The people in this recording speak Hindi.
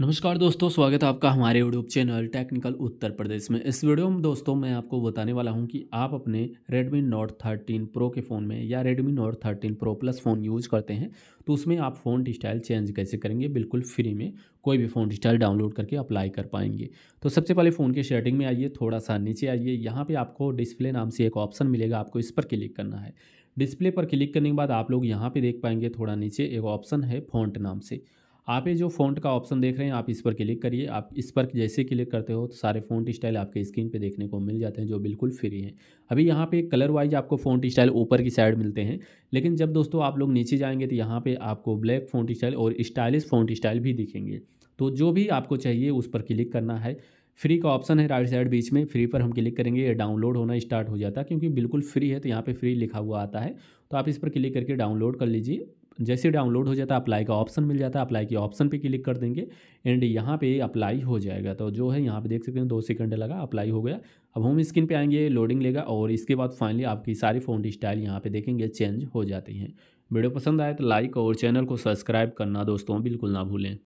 नमस्कार दोस्तों स्वागत है आपका हमारे YouTube channel technical Uttar Pradesh में इस वीडियो में दोस्तों मैं आपको बताने वाला हूं कि आप अपने Redmi Note 13 Pro के फ़ोन में या Redmi Note 13 Pro Plus phone use करते हैं तो उसमें आप फ़ोन स्टाइल चेंज कैसे करेंगे बिल्कुल फ्री में कोई भी फ़ोन स्टाइल डाउनलोड करके अप्लाई कर पाएंगे तो सबसे पहले फ़ोन के सेटिंग में आइए थोड़ा सा नीचे आइए यहाँ पर आपको डिस्प्ले नाम से एक ऑप्शन मिलेगा आपको इस पर क्लिक करना है डिस्प्ले पर क्लिक करने के बाद आप लोग यहाँ पर देख पाएंगे थोड़ा नीचे एक ऑप्शन है फोन नाम से आप ये जो फ़ॉन्ट का ऑप्शन देख रहे हैं आप इस पर क्लिक करिए आप इस पर जैसे क्लिक करते हो तो सारे फ़ॉन्ट स्टाइल आपके स्क्रीन पे देखने को मिल जाते हैं जो बिल्कुल फ्री हैं अभी यहाँ पे कलर वाइज आपको फ़ॉन्ट स्टाइल ऊपर की साइड मिलते हैं लेकिन जब दोस्तों आप लोग नीचे जाएंगे तो यहाँ पर आपको ब्लैक फ़ॉन्ट स्टाइल और स्टाइलिश फ़ॉन्ट स्टाइल भी दिखेंगे तो जो भी आपको चाहिए उस पर क्लिक करना है फ्री का ऑप्शन है राइट साइड बीच में फ्री पर हम क्लिक करेंगे ये डाउनलोड होना स्टार्ट हो जाता है क्योंकि बिल्कुल फ्री है तो यहाँ पे फ्री लिखा हुआ आता है तो आप इस पर क्लिक करके डाउनलोड कर लीजिए जैसे डाउनलोड हो जाता है अप्लाई का ऑप्शन मिल जाता है अप्लाई के ऑप्शन पे क्लिक कर देंगे एंड यहाँ पे अप्लाई हो जाएगा तो जो है यहाँ पे देख सकते हैं दो सेकंड लगा अप्लाई हो गया अब होम स्क्रीन पे आएंगे लोडिंग लेगा और इसके बाद फाइनली आपकी सारी फ़ोन स्टाइल यहाँ पर देखेंगे चेंज हो जाती हैं वीडियो पसंद आए तो लाइक और चैनल को सब्सक्राइब करना दोस्तों बिल्कुल ना भूलें